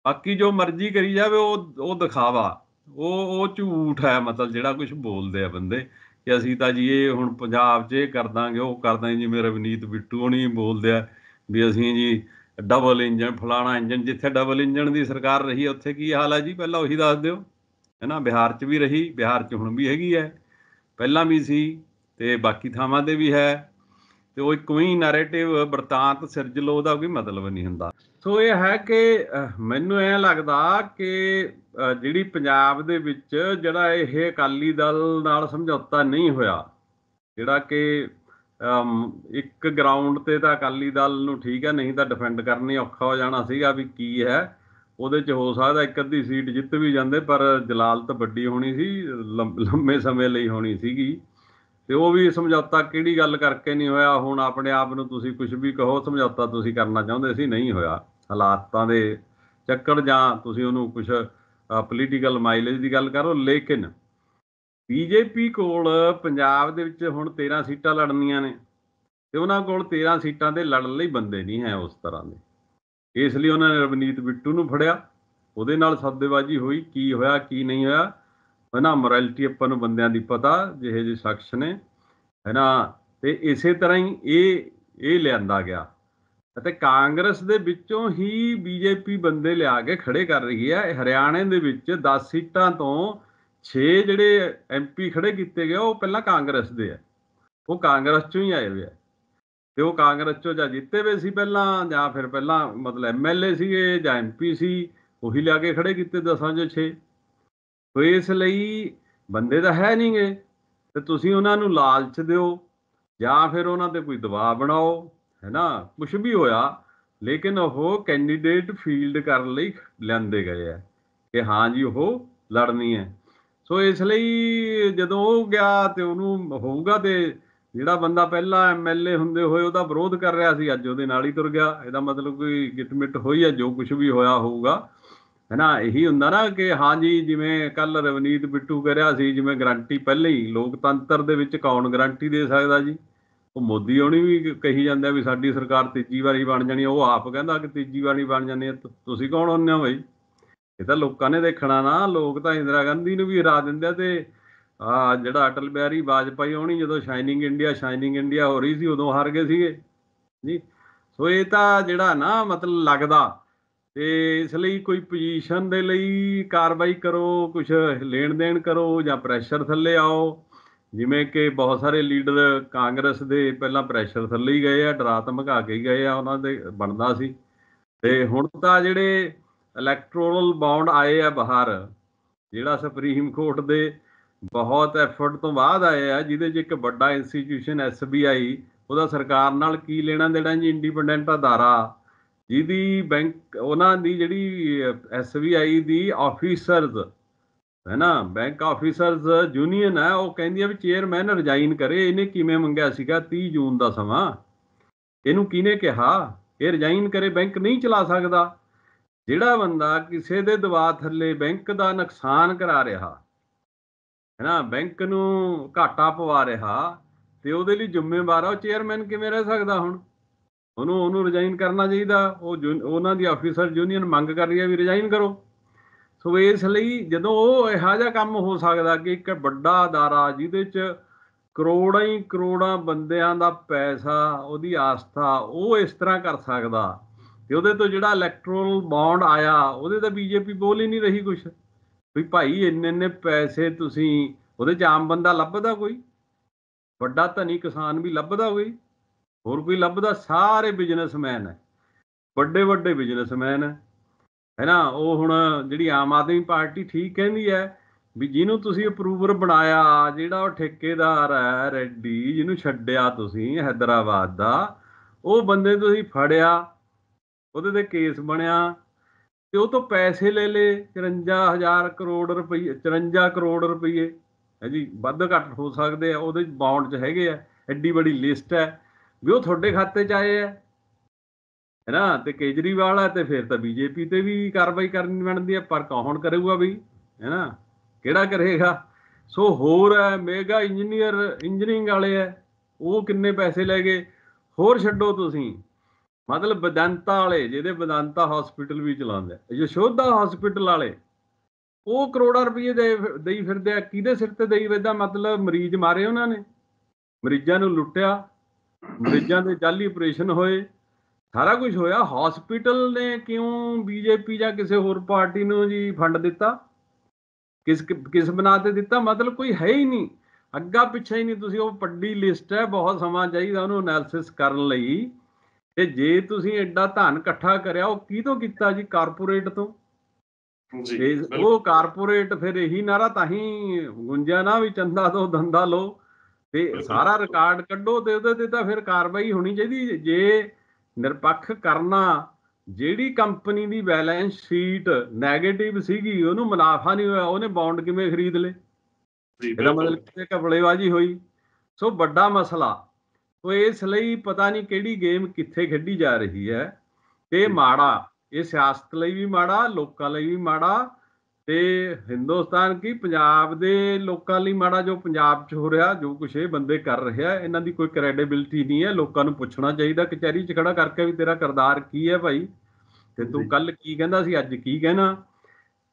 ਬਾਕੀ ਜੋ ਮਰਜ਼ੀ ਕਰੀ ਜਾਵੇ ਉਹ ਉਹ ਦਿਖਾਵਾ ਉਹ ਉਹ ਝੂਠ ਹੈ ਮਤਲਬ ਜਿਹੜਾ ਕੁਝ ਬੋਲਦੇ ਆ ਬੰਦੇ ਕਿ ਅਸੀਂ ਤਾਂ ਜੀ ਇਹ ਹੁਣ ਪੰਜਾਬ 'ਚ ਇਹ ਕਰ ਦਾਂਗੇ ਉਹ ਕਰ ਦਾਂਗੇ ਮੇਰੇ ਵਿਨੀਤ ਬਿੱਟੂ ਹਣੀ ਬੋਲਦੇ ਆ ਵੀ ਅਸੀਂ ਜੀ ਡਬਲ ਇੰਜਨ ਫਲਾਣਾ ਇੰਜਨ ਜਿੱਥੇ ਡਬਲ ਇੰਜਨ ਦੀ ਸਰਕਾਰ ਰਹੀ ਉੱਥੇ ਕੀ ਹਾਲ ਹੈ ਜੀ ਪਹਿਲਾਂ ਉਹੀ ਦੱਸ ਦਿਓ ਹੈਨਾ ਬਿਹਾਰ 'ਚ ਵੀ ਰਹੀ ਬਿਹਾਰ 'ਚ ਹੁਣ ਵੀ ਹੈਗੀ ਹੈ ਪਹਿਲਾਂ ਵੀ ਸੀ ਤੇ ਬਾਕੀ ਥਾਵਾਂ ਤੇ ਵੀ ਹੈ ਤੇ ਉਹ ਇੱਕ ਹੀ ਨੈਰੇਟਿਵ ਵਰਤਾਂਤ ਸਿਰਜ ਲੋ ਦਾ ਕੋਈ ਮਤਲਬ ਨਹੀਂ ਹੁੰਦਾ ਸੋ ਇਹ ਹੈ ਕਿ ਮੈਨੂੰ ਐ ਲੱਗਦਾ ਕਿ ਜਿਹੜੀ ਪੰਜਾਬ ਦੇ ਵਿੱਚ ਜਿਹੜਾ ਇਹ ਅਕਾਲੀ ਦਲ ਨਾਲ ਸਮਝੌਤਾ ਨਹੀਂ ਹੋਇਆ ਜਿਹੜਾ ਕਿ ਇੱਕ ਗਰਾਊਂਡ ਤੇ ਤਾਂ ਅਕਾਲੀ ਦਲ ਨੂੰ ਠੀਕ ਹੈ ਨਹੀਂ ਤਾਂ ਡਿਫੈਂਡ ਕਰਨੀ ਔਖਾ ਹੋ ਜਾਣਾ ਸੀਗਾ ਵੀ ਕੀ ਹੈ ਉਹਦੇ ਚ ਹੋ ਸਕਦਾ ਇੱਕ ਅੱਧੀ ਸੀਟ ਜਿੱਤ ਵੀ ਜਾਂਦੇ ਪਰ ਜਲਾਲਤ ਵੱਡੀ ਹੋਣੀ ਸੀ ਲੰਮੇ ਸਮੇਂ ਲਈ ਹੋਣੀ ਸੀਗੀ ਤੇ ਉਹ ਵੀ ਸਮਝੌਤਾ ਕਿਹੜੀ ਗੱਲ ਕਰਕੇ ਨਹੀਂ ਹੋਇਆ ਹੁਣ ਆਪਣੇ ਆਪ ਨੂੰ ਤੁਸੀਂ ਕੁਝ ਵੀ ਕਹੋ ਸਮਝੌਤਾ ਤੁਸੀਂ ਕਰਨਾ ਚਾਹੁੰਦੇ ਸੀ ਨਹੀਂ ਹੋਇਆ ਹਾਲਾਤਾਂ ਦੇ ਚੱਕਰ ਜਾਂ ਤੁਸੀਂ ਉਹਨੂੰ ਕੁਝ ਪੋਲੀਟੀਕਲ ਮਾਈਲੇਜ ਦੀ ਗੱਲ ਕਰੋ ਲੇਕਿਨ ਬੀਜੇਪੀ ਕੋਲ ਪੰਜਾਬ ਦੇ ਵਿੱਚ ਹੁਣ 13 ਸੀਟਾਂ ਲੜਨੀਆਂ ਨੇ ਤੇ ਉਹਨਾਂ ਕੋਲ 13 ਸੀਟਾਂ ਦੇ ਲੜਨ ਲਈ ਬੰਦੇ ਨਹੀਂ ਹੈ ਉਸ ਤਰ੍ਹਾਂ ਦੇ ਇਸ ਲਈ ਉਹਨਾਂ ਨੇ ਰਵਨੀਤ ਬਿੱਟੂ ਨੂੰ ਫੜਿਆ ਉਹਦੇ ਨਾਲ ਸੱਦੇਬਾਜੀ ਹੋਈ ਕੀ ਹੋਇਆ ਕੀ ਨਹੀਂ ਹੋਇਆ ਨਾ ਮੋਰੈਲਿਟੀ ਆਪਾਂ ਨੂੰ ਬੰਦਿਆਂ ਦੀ ਪਤਾ ਜਿਹੇ ਜਿਹੇ ਸ਼ਖਸ ਨੇ ਨਾ ਤੇ ਇਸੇ ਤਰ੍ਹਾਂ ਹੀ ਇਹ ਇਹ ਲਿਆਂਦਾ ਗਿਆ ਅਤੇ ਕਾਂਗਰਸ ਦੇ ਵਿੱਚੋਂ ਹੀ ਬੀਜੇਪੀ ਬੰਦੇ ਲਿਆ ਕੇ ਖੜੇ ਕਰ ਰਹੀ ਹੈ ਹਰਿਆਣੇ ਦੇ ਵਿੱਚ 10 ਸੀਟਾਂ ਤੋਂ 6 ਜਿਹੜੇ ਐਮਪੀ ਖੜੇ ਕੀਤੇ ਗਏ ਉਹ ਪਹਿਲਾਂ ਕਾਂਗਰਸ ਦੇ ਆ ਉਹ ਕਾਂਗਰਸ ਚੋਂ ਹੀ ਆਏ ਹੋਏ ਆ ਤੇ ਉਹ ਕਾਂਗਰਸ ਚੋਂ ਜਾਂ ਜਿੱਤੇ ਹੋਏ ਸੀ ਪਹਿਲਾਂ ਜਾਂ ਫਿਰ ਪਹਿਲਾਂ ਮਤਲਬ ਐਮਐਲਏ ਸੀਗੇ ਜਾਂ ਐਮਪੀ ਸੀ ਉਹੀ ਲਿਆ ਕੇ ਖੜੇ ਕੀਤੇ 10 ਜੋ 6 ਸੋ ਇਸ ਲਈ ਬੰਦੇ ਤਾਂ ਹੈ ਨਹੀਂਗੇ ਤੇ ਤੁਸੀਂ ਉਹਨਾਂ ਨੂੰ ਲਾਲਚ ਦਿਓ ਜਾਂ ਫਿਰ ਉਹਨਾਂ ਤੇ ਕੋਈ ਦਬਾਅ ਬਣਾਓ ਹੈ ਨਾ ਕੁਝ ਵੀ ਹੋਇਆ ਲੇਕਿਨ ਉਹ ਕੈਂਡੀਡੇਟ ਫੀਲਡ ਕਰਨ ਲਈ ਲੈਂਦੇ ਗਏ ਆ ਕਿ ਹਾਂ ਜੀ ਉਹ ਲੜਨੀ ਹੈ ਸੋ ਇਸ ਲਈ ਜਦੋਂ ਉਹ ਗਿਆ ਤੇ ਉਹਨੂੰ ਹੋਊਗਾ ਤੇ ਜਿਹੜਾ ਬੰਦਾ ਪਹਿਲਾਂ ਐਮਐਲਏ ਹੁੰਦੇ ਹੋਏ ਉਹਦਾ ਵਿਰੋਧ ਕਰ ਰਿਹਾ ਸੀ ਅੱਜ ਉਹਦੇ ਨਾਲ ਹੀ ਤੁਰ ਗਿਆ ਇਹਦਾ ਮਤਲਬ ਕੋਈ ਗਿਟਮਿਟ ਹੋਈ ਹੈ ਜੋ ਕੁਝ ਵੀ ਹੋਇਆ ਹੋਊਗਾ ਹੈਨਾ ਇਹੀ ਹੁੰਦਾ ਨਾ ਕਿ ਹਾਂਜੀ ਜਿਵੇਂ ਕੱਲ ਰਵਨੀਤ ਬਿੱਟੂ ਕਰਿਆ ਸੀ ਜਿਵੇਂ ਗਰੰਟੀ ਪਹਿਲੇ ਹੀ ਲੋਕਤੰਤਰ ਦੇ ਵਿੱਚ ਕੌਣ ਗਰੰਟੀ ਦੇ ਸਕਦਾ ਜੀ ਉਹ ਮੋਦੀ ਹੋਣੀ ਵੀ ਕਹੀ ਜਾਂਦਾ ਵੀ ਸਾਡੀ ਸਰਕਾਰ ਤੀਜੀ ਵਾਰੀ ਬਣ ਜਾਣੀ ਉਹ ਆਪ ਕਹਿੰਦਾ ਕਿ ਤੀਜੀ ਵਾਰੀ ਬਣ ਜਾਣੀ ਤੁਸੀਂ ਕੌਣ ਹੁੰਨੇ ਹੋ ਬਈ ਇਹ ਤਾਂ ਲੋਕਾਂ ਨੇ ਦੇਖਣਾ ਨਾ ਲੋਕ ਤਾਂ ਇੰਦਰਾ ਗਾਂਧੀ ਨੂੰ ਵੀ ਹਰਾ ਦਿੰਦੇ ਤੇ ਆ ਜਿਹੜਾ ਅਟਲ ਬਿਹਾਰੀ ਵਾਜਪਾਈ ਹੋਣੀ ਜਦੋਂ ਸ਼ਾਈਨਿੰਗ ਇੰਡੀਆ ਸ਼ਾਈਨਿੰਗ ਇੰਡੀਆ ਹੋ ਰਹੀ ਸੀ ਉਦੋਂ ਹਾਰ ਗਏ ਸੀਗੇ ਜੀ ਸੋ ਇਹ ਤਾਂ ਜਿਹੜਾ ਨਾ ਮਤਲਬ ਲੱਗਦਾ ਤੇ ਇਸ ਲਈ ਕੋਈ ਪੋਜੀਸ਼ਨ ਦੇ ਲਈ ਕਾਰਵਾਈ ਕਰੋ ਕੁਝ ਲੈਣ ਦੇਣ ਕਰੋ ਜਾਂ ਪ੍ਰੈਸ਼ਰ ਥੱਲੇ ਆਓ ਜਿਵੇਂ ਕਿ ਬਹੁਤ ਸਾਰੇ ਲੀਡਰ ਕਾਂਗਰਸ ਦੇ ਪਹਿਲਾਂ ਪ੍ਰੈਸ਼ਰ ਥੱਲੇ ਹੀ ਗਏ ਆ ਡਰਾ ਧਮਕਾ ਕੇ ਗਏ ਆ ਉਹਨਾਂ ਦੇ ਬਣਦਾ ਸੀ ਤੇ ਹੁਣ ਤਾਂ ਜਿਹੜੇ ਇਲੈਕਟ੍ਰੋਨਲ ਬੌਂਡ ਆਏ ਆ ਬਾਹਰ ਜਿਹੜਾ ਸੁਪਰੀਮ ਕੋਰਟ ਦੇ ਬਹੁਤ ਐਫਰਟ ਤੋਂ ਬਾਅਦ ਆਏ ਆ ਜਿਹਦੇ 'ਚ ਇੱਕ ਵੱਡਾ ਇੰਸਟੀਟਿਊਸ਼ਨ ਐਸਬੀਆਈ ਉਹਦਾ ਸਰਕਾਰ ਨਾਲ ਕੀ ਲੈਣਾ ਦੇਣਾ ਜੀ ਇੰਡੀਪੈਂਡੈਂਟ ਅਦਾਰਾ ਜਿਹਦੀ ਬੈਂਕ ਉਹਨਾਂ ਦੀ ਜਿਹੜੀ ਐਸਬੀਆਈ ਦੀ ਆਫੀਸਰਜ਼ ਹੈ ਨਾ ਬੈਂਕ ਆਫੀਸਰਜ਼ ਜੂਨੀਅਨ ਹੈ ਉਹ ਕਹਿੰਦੀ ਹੈ ਵੀ ਚੇਅਰਮੈਨ ਰਿਜ਼ਾਈਨ ਕਰੇ ਇਹਨੇ ਕਿਵੇਂ ਮੰਗਿਆ ਸੀਗਾ 30 ਜੂਨ ਦਾ ਸਮਾਂ ਇਹਨੂੰ ਕਿਹਨੇ ਕਿਹਾ ਇਹ ਰਿਜ਼ਾਈਨ ਕਰੇ ਬੈਂਕ ਨਹੀਂ ਚਲਾ ਸਕਦਾ ਜਿਹੜਾ ਬੰਦਾ ਕਿਸੇ ਦੇ ਦਬਾਅ ਥੱਲੇ ਬੈਂਕ ਦਾ ਨੁਕਸਾਨ ਕਰਾ ਰਿਹਾ ਹੈ ਨਾ ਬੈਂਕ ਨੂੰ ਘਾਟਾ ਪਵਾ ਰਿਹਾ ਤੇ ਉਹਦੇ ਲਈ ਜ਼ਿੰਮੇਵਾਰ ਆ ਉਹ ਚੇਅਰਮੈਨ ਕਿਵੇਂ ਰਹਿ ਸਕਦਾ ਹੁਣ ਉਹਨੂੰ ਉਹਨੂੰ ਰਿਜ਼ਾਈਨ ਕਰਨਾ ਚਾਹੀਦਾ ਉਹ ਉਹਨਾਂ ਦੀ ਆਫੀਸਰ ਯੂਨੀਅਨ ਮੰਗ ਕਰ ਰਹੀ ਹੈ ਵੀ ਰਿਜ਼ਾਈਨ ਕਰੋ ਸੋ ਇਸ ਲਈ ਜਦੋਂ ਉਹ ਇਹੋ ਜਿਹਾ ਕੰਮ ਹੋ ਸਕਦਾ ਕਿ ਇੱਕ ਵੱਡਾ ਅਦਾਰਾ ਜਿਹਦੇ 'ਚ ਕਰੋੜਾਂ ਹੀ ਕਰੋੜਾਂ ਬੰਦਿਆਂ ਦਾ ਪੈਸਾ ਉਹਦੀ ਆਸਥਾ ਉਹ ਇਸ ਤਰ੍ਹਾਂ ਕਰ ਸਕਦਾ ਤੇ ਉਹਦੇ ਤੋਂ ਜਿਹੜਾ ਇਲੈਕਟਰਲ ਬੌਂਡ ਆਇਆ ਉਹਦੇ ਤਾਂ ਬੀਜੇਪੀ ਬੋਲ ਹੀ ਨਹੀਂ ਰਹੀ ਕੁਝ ਵੀ ਭਾਈ ਇੰਨੇ ਇੰਨੇ ਪੈਸੇ ਤੁਸੀਂ ਉਹਦੇ ਚ ਆਮ ਬੰਦਾ ਲੱਭਦਾ ਕੋਈ ਵੱਡਾ ਧਨੀ ਕਿਸਾਨ ਵੀ ਲੱਭਦਾ ਕੋਈ ਹੋਰ ਕੋਈ ਲੱਭਦਾ ਸਾਰੇ ਬਿਜ਼ਨਸਮੈਨ ਹੈ ਵੱਡੇ ਵੱਡੇ ਬਿਜ਼ਨਸਮੈਨ ਹੈ ਹੈਨਾ ਉਹ ਹੁਣ ਜਿਹੜੀ ਆਮ ਆਦਮੀ ਪਾਰਟੀ ਠੀਕ ਕਹਿੰਦੀ ਹੈ ਵੀ ਜਿਹਨੂੰ ਤੁਸੀਂ ਅਪਰੂਵਰ ਬਣਾਇਆ ਜਿਹੜਾ ਉਹ ਠੇਕੇਦਾਰ ਹੈ ਰੈਡੀ ਜਿਹਨੂੰ ਛੱਡਿਆ ਤੁਸੀਂ ਹైదరాబాద్ ਦਾ ਉਹ ਬੰਦੇ ਤੁਸੀਂ ਫੜਿਆ ਉਹਦੇ ਤੇ ਕੇਸ ਬਣਿਆ ਤੇ ਉਹ ਤੋਂ ਪੈਸੇ ਲੈ ਲੇ 54000 ਕਰੋੜ ਰੁਪਏ 54 ਕਰੋੜ ਰੁਪਏ ਹੈ ਜੀ ਵੱਧ ਘੱਟ ਹੋ ਸਕਦੇ ਆ ਉਹਦੇ ਬਾਉਂਡ 'ਚ ਹੈਗੇ ਆ ਐਡੀ ਬੜੀ ਲਿਸਟ ਹੈ ਵੀ ਉਹ ਤੁਹਾਡੇ ਖਾਤੇ 'ਚ ਆਏ ਆ ਹੈਨਾ ਤੇ ਕੇਜਰੀਵਾਲ ਆ ਤੇ ਫਿਰ ਤਾਂ ਬੀਜੇਪੀ ਤੇ ਵੀ ਕਾਰਵਾਈ ਕਰਨੀ ਬਣਦੀ ਆ ਪਰ ਕੌਣ ਕਰੇਗਾ ਵੀ ਹੈਨਾ ਕਿਹੜਾ ਕਰੇਗਾ ਸੋ ਹੋਰ ਹੈ ਮੇਗਾ ਇੰਜੀਨੀਅਰ ਇੰਜੀਨੀਅਰਿੰਗ ਵਾਲੇ ਆ ਉਹ ਕਿੰਨੇ ਪੈਸੇ ਲੈ ਗਏ ਹੋਰ ਛੱਡੋ ਤੁਸੀਂ ਮਤਲਬ ਬਦੰਤਾ ਵਾਲੇ ਜਿਹਦੇ ਬਦੰਤਾ ਹਸਪੀਟਲ ਵੀ ਚਲਾਉਂਦੇ ਯਸ਼ੋਦਾ ਹਸਪੀਟਲ ਵਾਲੇ ਉਹ ਕਰੋੜਾਂ ਰੁਪਏ ਦੇ ਦੇਈ ਫਿਰਦੇ ਆ ਕਿਹਦੇ ਸਿਰ ਤੇ ਦੇਈ ਵੇਦਾ ਮਤਲਬ ਮਰੀਜ਼ ਮਾਰੇ ਉਹਨਾਂ ਨੇ ਮਰੀਜ਼ਾਂ ਨੂੰ ਲੁੱਟਿਆ ਮਰੀਜ਼ਾਂ ਦੇ ਜਾਲੀ ਆਪਰੇਸ਼ਨ ਹੋਏ ਸਾਰਾ ਕੁਝ ਹੋਇਆ ਹਸਪੀਟਲ ਨੇ ਕਿਉਂ ਬੀਜੇਪੀ ਜਾਂ ਕਿਸੇ ਹੋਰ ਪਾਰਟੀ ਨੂੰ ਜੀ ਫੰਡ ਦਿੱਤਾ ਕਿਸ ਕਿਸ ਬਣਾ ਤੇ ਦਿੱਤਾ ਮਤਲਬ ਕੋਈ ਹੈ ਹੀ ਨਹੀਂ ਅੱਗਾ ਪਿੱਛਾ ਹੀ ਨਹੀਂ ਤੁਸੀਂ ਉਹ ਵੱਡੀ ਲਿਸਟ ਹੈ ਬਹੁਤ ਸਮਾਂ ਚਾਹੀਦਾ ਉਹਨੂੰ ਐਨਾਲਿਸਿਸ ਕਰਨ ਲਈ ਤੇ ਜੇ ਤੁਸੀਂ ਐਡਾ ਧਨ ਇਕੱਠਾ ਕਰਿਆ ਉਹ ਕਿਹਦੋਂ ਕੀਤਾ ਜੀ ਕਾਰਪੋਰੇਟ ਤੋਂ ਜੀ ਉਹ ਕਾਰਪੋਰੇਟ ਫਿਰ ਇਹੀ ਨਾਰਾ ਤਾਂ ਹੀ ਗੁੰਜਿਆ ਨਾ ਵੀ ਚੰਦਾ ਦੋ ਧੰਦਾ ਲੋ ਤੇ ਸਾਰਾ ਰਿਕਾਰਡ ਕੱਢੋ ਤੇ ਉਹਦੇ ਤੇ ਤਾਂ ਫਿਰ ਕਾਰਵਾਈ ਹੋਣੀ ਚਾਹੀਦੀ ਜੇ ਨਿਰਪੱਖ ਕਰਨਾ ਜਿਹੜੀ ਕੰਪਨੀ ਦੀ ਬੈਲੈਂਸ ਸ਼ੀਟ 네ਗੇਟਿਵ ਸੀਗੀ ਉਹਨੂੰ ਮੁਨਾਫਾ ਨਹੀਂ ਹੋਇਆ ਉਹਨੇ ਬੌਂਡ ਕਿਵੇਂ ਖਰੀਦ ਲੇ ਇਹਦਾ ਮਤਲਬ ਕਿ ਕਪੜੇਵਾਜੀ ਹੋਈ ਸੋ ਵੱਡਾ ਮਸਲਾ ਸੋ ਇਸ ਲਈ ਪਤਾ ਨਹੀਂ ਕਿਹੜੀ ਗੇਮ ਕਿੱਥੇ ਖੇਡੀ ਜਾ ਰਹੀ ਹੈ ਤੇ ਮਾੜਾ ਇਹ ਸਿਆਸਤ ਲਈ ਵੀ ਮਾੜਾ ਲੋਕਾਂ ਲਈ ਵੀ ਮਾੜਾ ਤੇ ਹਿੰਦੁਸਤਾਨ ਕੀ ਪੰਜਾਬ ਦੇ ਲੋਕਾਂ ਲਈ ਮਾੜਾ ਜੋ ਪੰਜਾਬ 'ਚ ਹੋ ਰਿਹਾ ਜੋ ਕੁਛ ਇਹ ਬੰਦੇ ਕਰ ਰਿਹਾ ਇਹਨਾਂ ਦੀ ਕੋਈ ਕ੍ਰੈਡੀਬਿਲਟੀ ਨਹੀਂ ਹੈ ਲੋਕਾਂ ਨੂੰ ਪੁੱਛਣਾ ਚਾਹੀਦਾ ਕਚਹਿਰੀ 'ਚ ਖੜਾ ਕਰਕੇ ਵੀ ਤੇਰਾ ਕਰਦਾਰ ਕੀ ਹੈ ਭਾਈ ਤੇ ਤੂੰ ਕੱਲ ਕੀ ਕਹਿੰਦਾ ਸੀ ਅੱਜ ਕੀ ਕਹਿਣਾ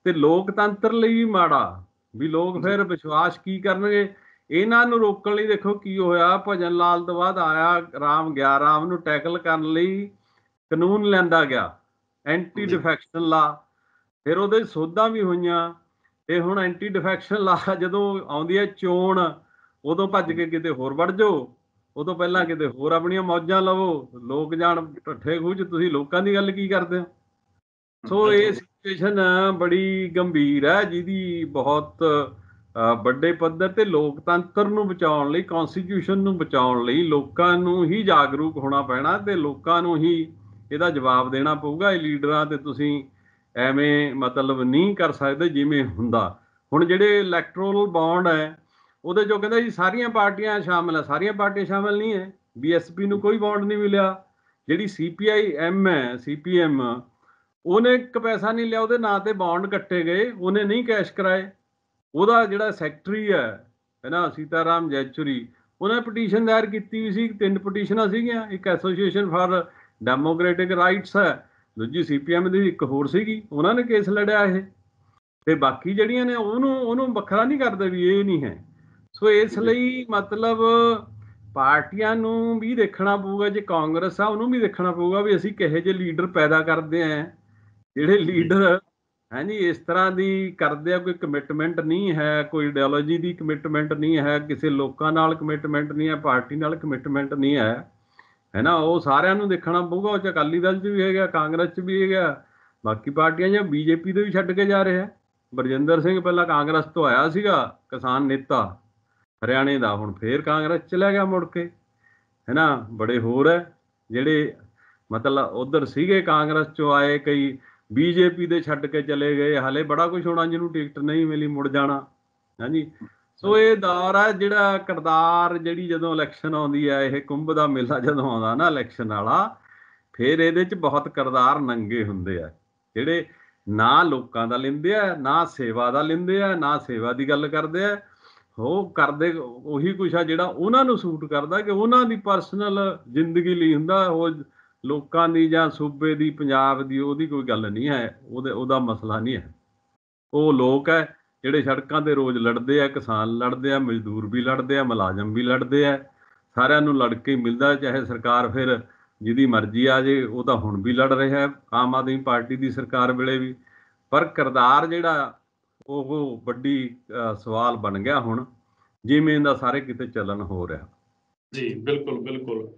ਤੇ ਲੋਕਤੰਤਰ ਲਈ ਵੀ ਮਾੜਾ ਵੀ ਲੋਕ ਫਿਰ ਵਿਸ਼ਵਾਸ ਕੀ ਕਰਨਗੇ ਇਹਨਾਂ ਨੂੰ ਰੋਕਣ ਲਈ ਦੇਖੋ ਕੀ ਹੋਇਆ ਭਜਨ ਲਾਲ ਤੋਂ ਬਾਅਦ ਆਇਆ ਰਾਮ ਗਿਆ ਰਾਮ ਨੂੰ ਟੈਕਲ ਕਰਨ ਲਈ ਕਾਨੂੰਨ ਲੈਂਦਾ ਗਿਆ ਐਂਟੀ ਡਿਫੈਕਸ਼ਨ ਲਾ ਫਿਰ ਉਹਦੇ ਸੋਧਾਂ ਵੀ ਹੋਈਆਂ ਤੇ ਹੁਣ ਐਂਟੀ ਡਿਫੈਕਸ਼ਨ ਲਾ ਜਦੋਂ ਆਉਂਦੀ ਹੈ ਚੋਣ ਉਦੋਂ ਭੱਜ ਕੇ ਕਿਤੇ ਹੋਰ ਵੜ ਜਾਓ ਉਦੋਂ ਪਹਿਲਾਂ ਕਿਤੇ ਹੋਰ ਆਪਣੀਆਂ ਮੌਜਾਂ ਲਵੋ ਲੋਕ ਜਾਣ ਠੱਠੇ ਖੂਜ ਤੁਸੀਂ ਲੋਕਾਂ ਦੀ ਗੱਲ ਕੀ ਕਰਦੇ ਹੋ ਸੋ ਇਹ ਸਿਚੁਏਸ਼ਨ ਬੜੀ ਗੰਭੀਰ ਹੈ ਜਿਹਦੀ ਬਹੁਤ ਵੱਡੇ ਪੱਧਰ ਤੇ ਲੋਕਤੰਤਰ ਨੂੰ ਬਚਾਉਣ ਲਈ ਕਨਸਟੀਟਿਊਸ਼ਨ ਨੂੰ ਬਚਾਉਣ ਲਈ ਲੋਕਾਂ ਨੂੰ ਹੀ ਜਾਗਰੂਕ ਹੋਣਾ ਪੈਣਾ ਤੇ ਲੋਕਾਂ ਨੂੰ ਹੀ ਇਹਦਾ ਜਵਾਬ ਦੇਣਾ ਪਊਗਾ ਇਹ ਲੀਡਰਾਂ ਤੇ ਤੁਸੀਂ ਐਵੇਂ ਮਤਲਬ ਨਹੀਂ ਕਰ ਸਕਦੇ ਜਿਵੇਂ ਹੁੰਦਾ ਹੁਣ ਜਿਹੜੇ ਇਲੈਕਟ੍ਰੋਨਲ ਬੌਂਡ ਹੈ ਉਹਦੇ ਜੋ ਕਹਿੰਦਾ ਜੀ ਸਾਰੀਆਂ ਪਾਰਟੀਆਂ ਸ਼ਾਮਲ ਹੈ ਸਾਰੀਆਂ ਪਾਰਟੀਆਂ ਸ਼ਾਮਲ ਨਹੀਂ ਹੈ ਬੀਐਸਪੀ ਨੂੰ ਕੋਈ ਬੌਂਡ ਨਹੀਂ ਮਿਲਿਆ ਜਿਹੜੀ ਸੀਪੀਆਈ ਐਮ ਹੈ ਸੀਪੀਐਮ ਉਹਨੇ ਇੱਕ ਪੈਸਾ ਨਹੀਂ ਲਿਆ ਉਹਦੇ ਨਾਂ ਤੇ ਬੌਂਡ ਕੱਟੇ ਗਏ ਉਹਨੇ ਨਹੀਂ ਕੈਸ਼ ਕਰਾਏ ਉਹਦਾ ਜਿਹੜਾ ਸੈਕਟਰੀ ਹੈ ਹੈਨਾ ਸੀਤਾਰਾਮ ਜੈਚੂਰੀ ਉਹਨੇ ਪਟੀਸ਼ਨ ਦਾਇਰ ਕੀਤੀ ਸੀ ਤਿੰਨ ਪਟੀਸ਼ਨਾਂ ਸੀਗੀਆਂ ਇੱਕ ਐਸੋਸੀਏਸ਼ਨ ਫਾਰ ਡੈਮੋਕ੍ਰੈਟਿਕ ਰਾਈਟਸ ਹੈ ਦੂਜੀ ਸੀਪੀਐਮ ਦੀ ਇੱਕ ਹੋਰ ਸੀਗੀ ਉਹਨਾਂ ਨੇ ਕੇਸ ਲੜਿਆ ਇਹ ਤੇ ਬਾਕੀ ਜਿਹੜੀਆਂ ਨੇ ਉਹਨੂੰ ਉਹਨੂੰ ਵੱਖਰਾ ਨਹੀਂ ਕਰਦੇ ਵੀ ਇਹ ਨਹੀਂ ਹੈ ਸੋ ਇਸ ਲਈ ਮਤਲਬ ਪਾਰਟੀਆਂ ਨੂੰ ਵੀ ਦੇਖਣਾ ਪਊਗਾ ਜੇ ਕਾਂਗਰਸ ਆ ਉਹਨੂੰ ਵੀ ਦੇਖਣਾ ਪਊਗਾ ਵੀ ਅਸੀਂ ਕਿਹੋ ਜਿਹੇ ਲੀਡਰ ਪੈਦਾ ਕਰਦੇ ਆ ਜਿਹੜੇ ਲੀਡਰ ਨਹੀਂ ਇਸ ਤਰ੍ਹਾਂ ਦੀ ਕਰਦੇ ਆ ਕੋਈ ਕਮਿਟਮੈਂਟ ਨਹੀਂ ਹੈ ਕੋਈ ਆਈਡੀਓਲੋਜੀ ਦੀ ਕਮਿਟਮੈਂਟ ਨਹੀਂ ਹੈ ਕਿਸੇ ਲੋਕਾਂ ਨਾਲ ਕਮਿਟਮੈਂਟ ਨਹੀਂ ਹੈ ਪਾਰਟੀ ਨਾਲ ਕਮਿਟਮੈਂਟ ਨਹੀਂ ਹੈ ਹੈ ਨਾ ਉਹ ਸਾਰਿਆਂ ਨੂੰ ਦੇਖਣਾ ਪਊਗਾ ਉਹ ਚ ਅਕਾਲੀ ਦਲ ਚ ਵੀ ਹੈਗਾ ਕਾਂਗਰਸ ਚ ਵੀ ਹੈਗਾ ਬਾਕੀ ਪਾਰਟੀਆਂ ਜਾਂ ਬੀਜੇਪੀ ਦੇ ਵੀ ਛੱਡ ਕੇ ਜਾ ਰਿਹਾ ਬਰਜਿੰਦਰ ਸਿੰਘ ਪਹਿਲਾਂ ਕਾਂਗਰਸ ਤੋਂ ਆਇਆ ਸੀਗਾ ਕਿਸਾਨ ਨੇਤਾ ਹਰਿਆਣੇ ਦਾ ਹੁਣ ਫੇਰ ਕਾਂਗਰਸ ਚ ਲੈ ਗਿਆ ਮੁੜ ਕੇ ਹੈਨਾ ਬੜੇ ਹੋਰ ਹੈ ਜਿਹੜੇ ਮਤਲਬ ਉਧਰ ਸੀਗੇ ਕਾਂਗਰਸ ਚੋਂ ਆਏ ਕਈ ਬੀਜੇਪੀ ਦੇ ਛੱਡ ਕੇ ਚਲੇ ਗਏ ਹਲੇ ਬੜਾ ਕੁਝ ਹੋਣਾ ਜਿਹਨੂੰ ਟਿਕਟ ਨਹੀਂ ਮਿਲੀ ਮੁੜ ਜਾਣਾ ਹਾਂਜੀ ਸੋ ਇਹ ਦੌਰ ਆ ਜਿਹੜਾ ਕਰਦਾਰ ਜਿਹੜੀ ਜਦੋਂ ਇਲੈਕਸ਼ਨ ਆਉਂਦੀ ਆ ਇਹ ਕੁੰਭ ਦਾ ਮੇਲਾ ਜਦੋਂ ਆਉਂਦਾ ਨਾ ਇਲੈਕਸ਼ਨ ਵਾਲਾ ਫਿਰ ਇਹਦੇ ਚ ਬਹੁਤ ਕਰਦਾਰ ਨੰਗੇ ਹੁੰਦੇ ਆ ਜਿਹੜੇ ਨਾ ਲੋਕਾਂ ਦਾ ਲੈਂਦੇ ਆ ਨਾ ਸੇਵਾ ਦਾ ਲੈਂਦੇ ਆ ਨਾ ਸੇਵਾ ਦੀ ਗੱਲ ਕਰਦੇ ਆ ਹੋ ਕਰਦੇ ਉਹੀ ਕੁਛ ਆ ਜਿਹੜਾ ਉਹਨਾਂ ਨੂੰ ਸੂਟ ਕਰਦਾ ਕਿ ਉਹਨਾਂ ਦੀ ਪਰਸਨਲ ਜ਼ਿੰਦਗੀ ਲਈ ਹੁੰਦਾ ਉਹ ਲੋਕਾਂ ਦੀ ਜਾਂ ਸੂਬੇ ਦੀ ਪੰਜਾਬ ਦੀ ਉਹਦੀ ਕੋਈ ਗੱਲ ਨਹੀਂ ਹੈ ਉਹਦੇ ਉਹਦਾ ਮਸਲਾ ਨਹੀਂ ਹੈ ਉਹ ਲੋਕ ਹੈ ਜਿਹੜੇ ਸੜਕਾਂ ਤੇ ਰੋਜ਼ ਲੜਦੇ ਆ ਕਿਸਾਨ ਲੜਦੇ ਆ ਮਜ਼ਦੂਰ ਵੀ ਲੜਦੇ ਆ ਮੁਲਾਜ਼ਮ ਵੀ ਲੜਦੇ ਆ ਸਾਰਿਆਂ ਨੂੰ ਲੜ ਕੇ ਮਿਲਦਾ ਚਾਹੇ ਸਰਕਾਰ ਫਿਰ ਜਿਹਦੀ ਮਰਜ਼ੀ ਆ ਜੇ ਉਹ ਤਾਂ ਹੁਣ ਵੀ ਲੜ ਰਿਹਾ ਆਮ ਆਦਮੀ ਪਾਰਟੀ ਦੀ ਸਰਕਾਰ ਵੇਲੇ ਵੀ ਪਰ ਕਰਦਾਰ ਜਿਹੜਾ ਉਹ ਵੱਡੀ ਸਵਾਲ ਬਣ ਗਿਆ ਹੁਣ ਜਿਵੇਂ ਦਾ ਸਾਰੇ ਕਿਤੇ ਚੱਲਣ ਹੋ ਰਿਹਾ ਜੀ ਬਿਲਕੁਲ ਬਿਲਕੁਲ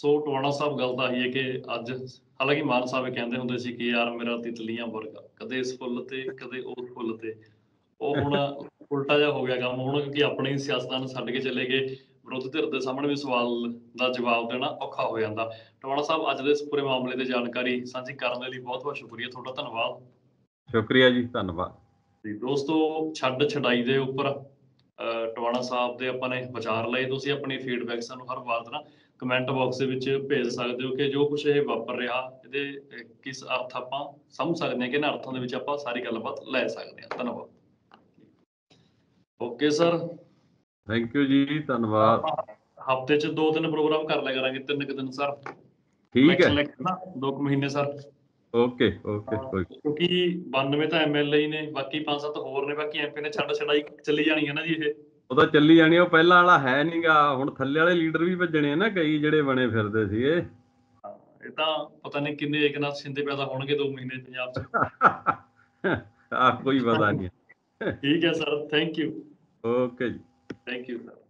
ਸੋ ਟਵਾਣਾ ਸਾਹਿਬ ਗੱਲ ਤਾਂ ਹੀ ਹੈ ਕਿ ਅੱਜ ਹਾਲਾਂਕਿ ਮਾਨ ਸਾਹਿਬ ਕਹਿੰਦੇ ਹੁੰਦੇ ਸੀ ਕਿ ਯਾਰ ਮੇਰਾ ਤਿਤਲੀਆਂ ਵਰਗਾ ਕਦੇ ਇਸ ਫੁੱਲ ਤੇ ਕਦੇ ਉਸ ਫੁੱਲ ਤੇ ਉਹ ਹੁਣ ਉਲਟਾ ਜਿਹਾ ਹੋ ਗਿਆ ਕੰਮ ਹੁਣ ਕਿਉਂਕਿ ਆਪਣੇ ਹੀ ਸਿਆਸਤਦਾਨ ਛੱਡ ਕੇ ਚਲੇ ਗਏ ਵਿਰੋਧ ਧਿਰ ਦੇ ਸਾਹਮਣੇ ਵੀ ਸਵਾਲ ਦਾ ਜਵਾਬ ਦੇਣਾ ਔਖਾ ਹੋ ਜਾਂਦਾ ਟਵਾਣਾ ਸਾਹਿਬ ਅੱਜ ਦੇ ਇਸ ਪੂਰੇ ਮਾਮਲੇ ਦੀ ਜਾਣਕਾਰੀ ਸਾਂਝੀ ਕਰਨ ਦੇ ਲਈ ਬਹੁਤ-ਬਹੁਤ ਸ਼ੁਕਰੀਆ ਤੁਹਾਡਾ ਧੰਨਵਾਦ ਸ਼ੁਕਰੀਆ ਜੀ ਧੰਨਵਾਦ ਜੀ ਦੋਸਤੋ ਛੱਡ ਛਡਾਈ ਦੇ ਉੱਪਰ ਟਵਾਣਾ ਸਾਹਿਬ ਦੇ ਆਪਾਂ ਨੇ ਵਿਚਾਰ ਲਏ ਤੁਸੀਂ ਆਪਣੀ ਫੀਡਬੈਕ ਸਾਨੂੰ ਹਰ ਵਾਰ ਦੇਣਾ ਕਮੈਂਟ ਬਾਕਸ ਦੇ ਵਿੱਚ ਭੇਜ ਸਕਦੇ ਹੋ ਕਿ ਜੋ ਕੁਝ ਇਹ ਵਾਪਰ ਰਿਹਾ ਇਹਦੇ ਕਿਸ ਅਰਥ ਆਪਾਂ ਸਮਝ ਸਕਦੇ ਹਾਂ ਕਿ ਇਹਨਾਂ ਅਰਥਾਂ ਦੇ ਵਿੱਚ ਆਪਾਂ ਸਾਰੀ ਗੱਲਬਾਤ ਲੈ ਸਕਦੇ ਹਾਂ ਧੰਨਵਾਦ ਓਕੇ ਸਰ ਥੈਂਕ ਯੂ ਜੀ ਧੰਨਵਾਦ ਹਫਤੇ ਚ ਦੋ ਤਿੰਨ ਪ੍ਰੋਗਰਾਮ ਕਰ ਲਿਆ ਕਰਾਂਗੇ ਤਿੰਨ ਕਿ ਦਿਨ ਸਰ ਠੀਕ ਹੈ ਦੋ ਕੁ ਮਹੀਨੇ ਸਰ ਓਕੇ ਓਕੇ ਕਿਉਂਕਿ 92 ਤਾਂ ਐਮਐਲਏ ਨੇ ਬਾਕੀ 5-7 ਹੋਰ ਨੇ ਬਾਕੀ ਐਮਪੀ ਨੇ ਛੱਡ ਛੜਾਈ ਚੱਲੀ ਜਾਣੀ ਹੈ ਨਾ ਜੀ ਇਹ ਉਹ ਤਾਂ ਚੱਲੀ ਜਾਣੀ ਉਹ ਪਹਿਲਾਂ ਵਾਲਾ ਹੈ ਨਹੀਂਗਾ ਹੁਣ ਥੱਲੇ ਵਾਲੇ ਲੀਡਰ ਵੀ ਭੱਜਣੇ ਨਾ ਕਈ ਜਿਹੜੇ ਬਣੇ ਫਿਰਦੇ ਸੀਗੇ ਇਹ ਤਾਂ ਪਤਾ ਨਹੀਂ ਕਿੰਨੇ ਏਕਨਾਥ ਸਿੰਧੇ ਪੈਦਾ ਹੋਣਗੇ 2 ਮਹੀਨੇ ਪੰਜਾਬ 'ਚ ਆ ਕੋਈ ਪਤਾ ਨਹੀਂ ਠੀਕ ਹੈ ਸਰ ਥੈਂਕ ਯੂ ਓਕੇ ਜੀ ਥੈਂਕ ਯੂ ਸਰ